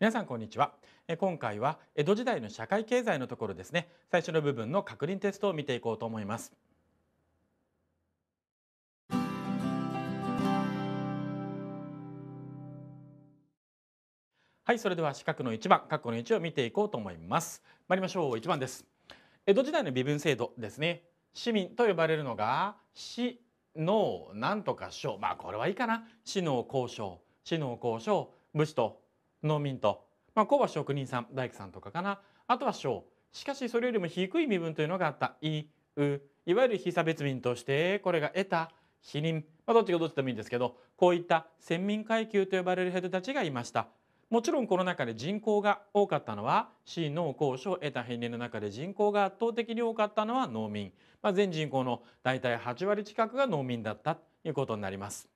皆さんこんにちは今回は江戸時代の社会経済のところですね最初の部分の確認テストを見ていこうと思いますはいそれでは四角の1番括弧の1を見ていこうと思います参りましょう1番です江戸時代の微分制度ですね市民と呼ばれるのが市のなんとか省まあこれはいいかな市の交渉市の交渉武士と農民と、まあ、工は職人さん大工さんとかかなあとは小しかしそれよりも低い身分というのがあった「い」「う」いわゆる被差別民としてこれが得た否認、まあ、どっちがどっちでもいいんですけどこういった先民階級と呼ばれる人たちがいました。もちろんこの中で人口が多かったのは市農工商得た返礼の中で人口が圧倒的に多かったのは農民、まあ、全人口の大体8割近くが農民だったということになります。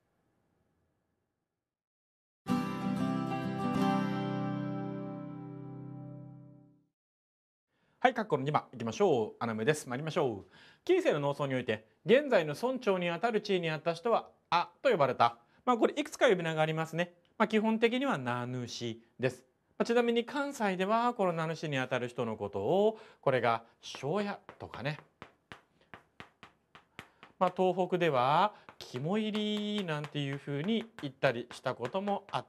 はい括弧の2番いきましょうアナムです参りましょう近世の農村において現在の村長にあたる地位にあった人はあと呼ばれたまあこれいくつか呼び名がありますねまあ基本的には名主ですまあ、ちなみに関西ではこの名主にあたる人のことをこれが庄屋とかねまあ、東北では肝入りなんていうふうに言ったりしたこともあ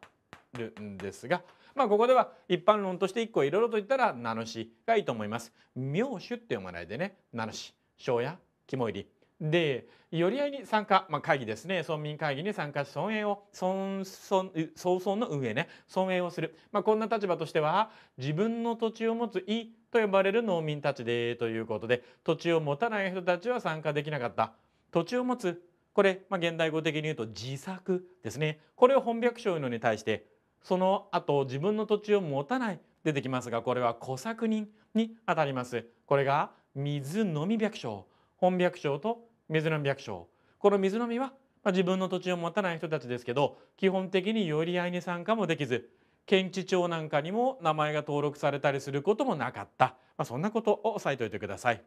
るんですが、まあここでは一般論として一個いろいろと言ったら名主がいいと思います。名主って読まないでね名主庄屋肝入りで寄り合いに参加、まあ、会議ですね村民会議に参加し村営を村総村の運営ね村営をする、まあ、こんな立場としては自分の土地を持ついと呼ばれる農民たちでということで土地を持たない人たちは参加できなかった土地を持つこれ、まあ、現代語的に言うと自作ですねこれを本百姓うのに対してその後自分の土地を持たない出てきますがこれは小作人にあたりますこれが水のみ百姓本百姓と水のみ百姓この水飲みは、ま自分の土地を持たない人たちですけど基本的に寄り合いに参加もできず県知庁なんかにも名前が登録されたりすることもなかった、まあ、そんなことを押さえておいてください。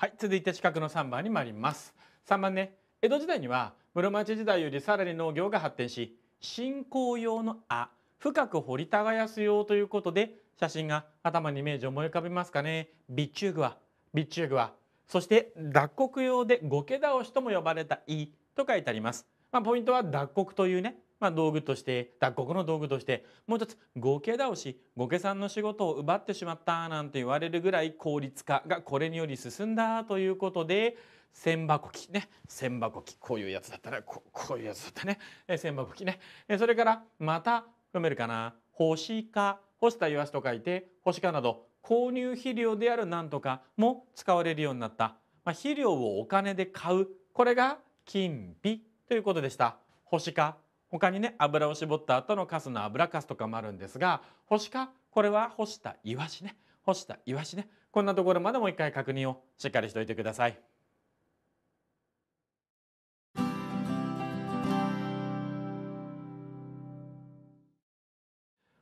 はい続いて四角の3番に参ります3番ね江戸時代には室町時代よりさらに農業が発展し信仰用の「あ」深く掘り耕す用ということで写真が頭にイメージを思い浮かべますかね備中具は備中具はそして脱穀用で「ゴ毛倒し」とも呼ばれた「い」と書いてあります、まあ、ポイントは脱穀というねまあ、道具として脱穀の道具としてもう一つ合家倒し後家さんの仕事を奪ってしまったなんて言われるぐらい効率化がこれにより進んだということで千箱機ね千箱機こういうやつだったねこういうやつだったね、千箱機ね、えそれからまた読めるかな星化星たイワシと書いて星化など購入肥料であるなんとかも使われるようになった、まあ、肥料をお金で買うこれが金美ということでした。星化他にね油を絞った後のカスの油かすとかもあるんですが干しかこれは干したイワシね干したイワシねこんなところまでもう一回確認をしっかりしておいてください。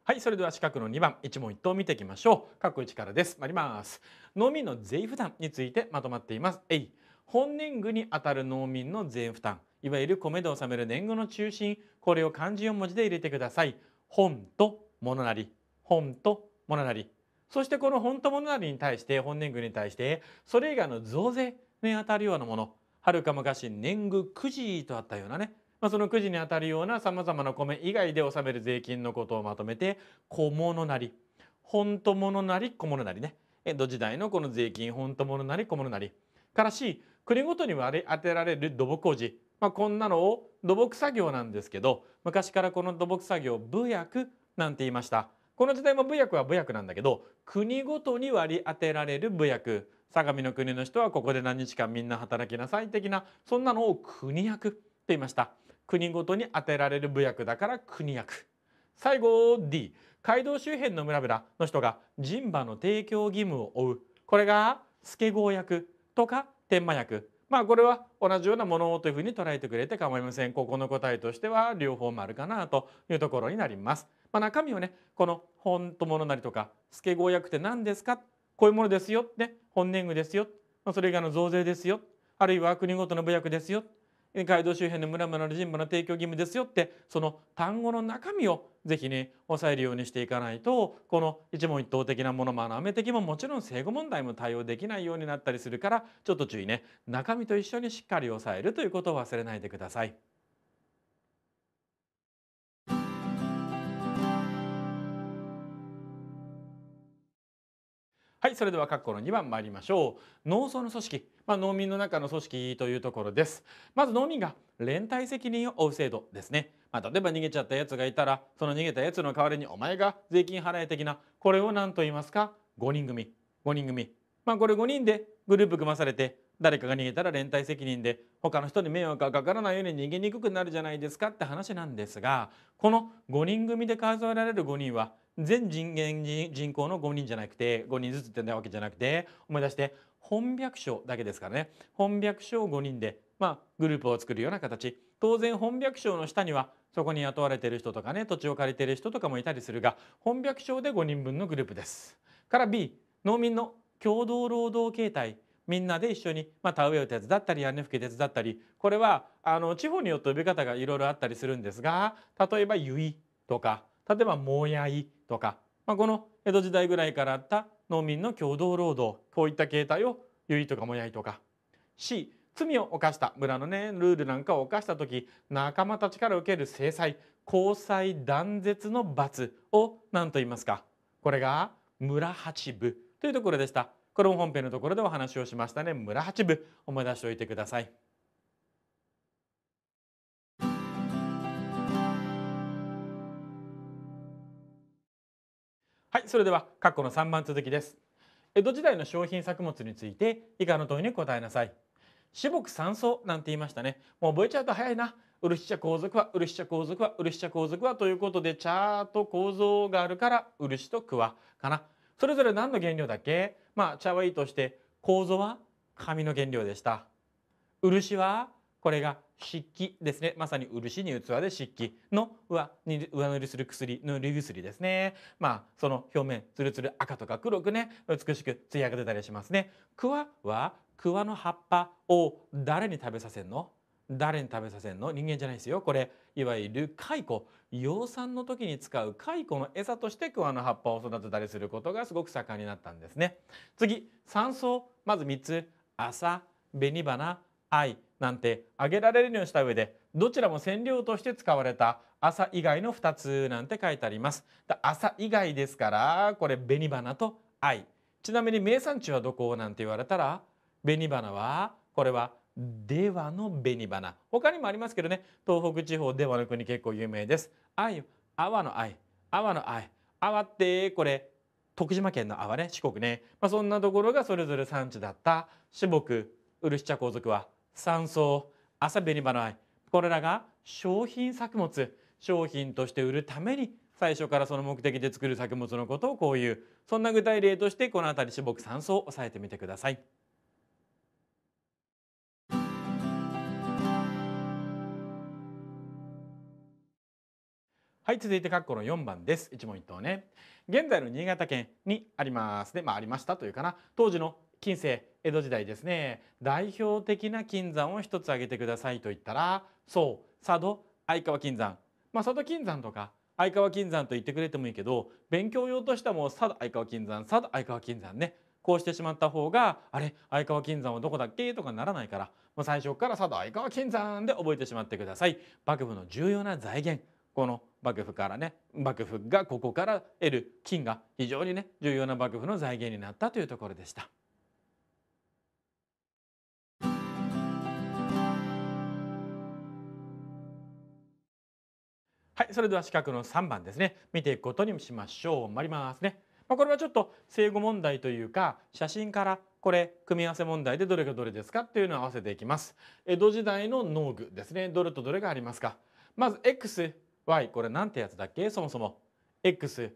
はい、それでは四角の2番一問一答を見ていきましょう。括弧1からです。参ります。農民の税負担についてまとまっています。A、本年具にあたる農民の税負担。いわゆる米で納める年貢の中心これを漢字4文字で入れてください本と物なり本と物なりそしてこの本と物なりに対して本年貢に対してそれ以外の増税にあたるようなものはるか昔年貢くじとあったようなね、まあ、そのくじにあたるようなさまざまな米以外で納める税金のことをまとめて小物なり本と物なり小物なりね江戸時代のこの税金本と物なり小物なりからし国ごとに割り当てられる土木工事まあ、こんなのを土木作業なんですけど昔からこの土木作業武薬なんて言いましたこの時代も武薬は武薬なんだけど国ごとに割り当てられる武薬相模の国の人はここで何日間みんな働きなさい的なそんなのを国役って言いました国ごとに当てられる武役だから国役最後 D 街道周辺の村々の人が人馬の提供義務を負うこれが助郷役とか天満役まあこれは同じようなものというふうに捉えてくれて構いませんここの答えとしては両方丸かなというところになります、まあ、中身をねこの本と物なりとか助語訳って何ですかこういうものですよ、ね、本年具ですよそれ以外の増税ですよあるいは国ごとの部役ですよ街道周辺の村々の人物の提供義務ですよってその単語の中身をぜひね押さえるようにしていかないとこの一問一答的なものもあの的ももちろん正誤問題も対応できないようになったりするからちょっと注意ね中身と一緒にしっかり押さえるということを忘れないでください。はいそれでは括弧の2番参りましょう農村の組織、まあ、農民の中の組織というところですまず農民が連帯責任を負う制度ですね、まあ、例えば逃げちゃったやつがいたらその逃げたやつの代わりにお前が税金払え的なこれを何と言いますか5人組5人組まあこれ5人でグループ組まされて誰かが逃げたら連帯責任で他の人に迷惑がかからないように逃げにくくなるじゃないですかって話なんですがこの5人組で数えられる5人は全人間人口の5人じゃなくて5人ずつってなわけじゃなくて思い出して本百姓だけですからね本百姓5人で、まあ、グループを作るような形当然本百姓の下にはそこに雇われてる人とかね土地を借りてる人とかもいたりするが本百姓で5人分のグループです。から B 農民の共同労働形態みんなで一緒に、まあ、田植えを手伝ったり屋根拭き手伝ったりこれはあの地方によって呼び方がいろいろあったりするんですが例えば「結」とか例えばもやいとか、まあ、この江戸時代ぐらいからあった農民の共同労働こういった形態をゆいとかもやいとか C 罪を犯した村のねルールなんかを犯した時仲間たちから受ける制裁交際断絶の罰を何と言いますかこれが村八部というところでしたこれも本編のところでお話をしましたね村八部思い出しておいてください。はいそれでは括弧の3番続きです江戸時代の商品作物について以下の問いに答えなさい四木三層なんて言いましたねもう覚えちゃうと早いな漆茶皇族は漆茶皇族は漆茶皇族はということでちゃ茶と構造があるから漆と桑かなそれぞれ何の原料だっけまあ茶はいいとして構造は紙の原料でした漆はこれが漆器ですね。まさに漆に器で漆器の上上塗りする薬、塗り薬ですね。まあ、その表面、ツルツル赤とか黒くね、美しく艶が出たりしますね。桑は、桑の葉っぱを誰に食べさせんの誰に食べさせんの人間じゃないですよ。これ、いわゆる蚕。養蚕の時に使う蚕の餌として桑の葉っぱを育てたりすることがすごく盛んになったんですね。次、山草。まず3つ。朝、紅花、愛。なんて挙げられるようにした上でどちらも染料として使われた朝以外の2つなんて書いてあります。朝以外ですからこれ紅花と藍ちなみに名産地はどこなんて言われたら紅花はこれはではの紅花他にもありますけどね東北地方ではの国結構有名です藍阿波の藍阿波の藍阿波ってこれ徳島県の阿波ね四国ね、まあ、そんなところがそれぞれ産地だった四国漆茶皇族は山荘朝紅花これらが商品作物商品として売るために最初からその目的で作る作物のことをこういうそんな具体例としてこの辺り四木山荘を押さえてみてください。はい、続いて括弧の4番です。一問一答ね。現在の新潟県にあります。で、まあありましたというかな。当時の近世江戸時代ですね代表的な金山を一つ挙げてくださいと言ったらそう佐渡相川金山、まあ、佐渡金山とか相川金山と言ってくれてもいいけど勉強用としてはもう佐渡相川金山佐渡相川金山ねこうしてしまった方があれ相川金山はどこだっけとかならないからもう最初から佐渡相川金山で覚えてしまってください。幕府の重要な財源この幕府からね幕府がここから得る金が非常にね重要な幕府の財源になったというところでした。それでは四角の3番ですね見ていくことにしましょう参りますね、まあ、これはちょっと正誤問題というか写真からこれ組み合わせ問題でどれがどれですかっていうのを合わせていきます江戸時代の農具ですねどれとどれがありますかまず xy これなんてやつだっけそもそも xy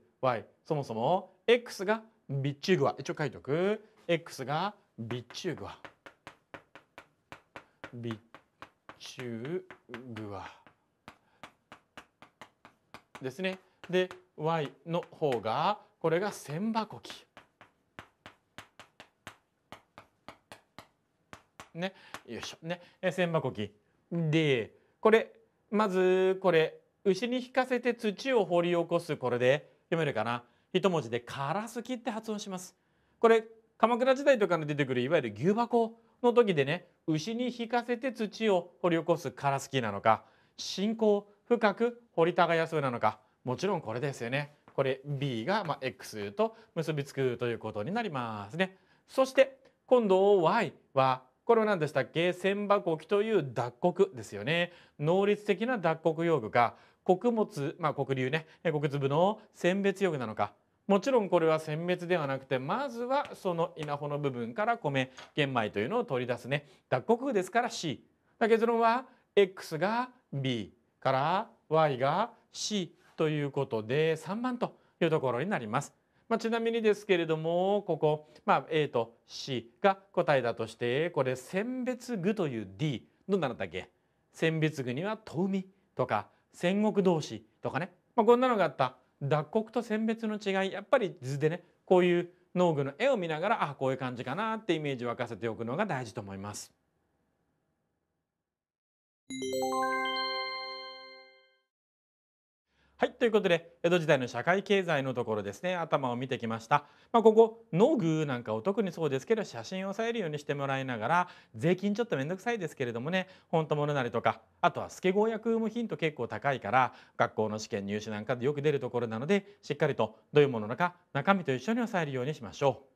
そもそも x がビッチグは一応書いておく x がビッチグはビッチグはですね。で y の方がこれが千箱木。ね、よいしょね、千箱機でこれまずこれ牛に引かせて土を掘り起こすこれで読めるかな一文字で「からすき」って発音しますこれ鎌倉時代とかに出てくるいわゆる牛箱の時でね牛に引かせて土を掘り起こすからすきなのか信仰深く掘り耕すなのかもちろんこれですよねこれ B がま X と結びつくということになりますねそして今度 Y はこれは何でしたっけ千葉国という脱穀ですよね能率的な脱穀用具か穀物まあ穀流ね穀粒の選別用具なのかもちろんこれは選別ではなくてまずはその稲穂の部分から米玄米というのを取り出すね脱穀ですから C だ結論は X が B から y が c ということで3番というところになります。まあ、ちなみにですけれどもここ、まあ、A と C が答えだとしてこれ選別具という D どんなのだっけ選別具には遠海とか戦国同士とかね、まあ、こんなのがあった脱穀と選別の違いやっぱり図でねこういう農具の絵を見ながらあこういう感じかなってイメージを沸かせておくのが大事と思います。はい、ということで江戸時代の社会経済のところですね頭を見てきました、まあ、ここ「農具」なんかを特にそうですけど写真をさえるようにしてもらいながら税金ちょっと面倒くさいですけれどもね本当物なりとかあとはスケゴー役もヒント結構高いから学校の試験入試なんかでよく出るところなのでしっかりとどういうものなのか中身と一緒に押さえるようにしましょう。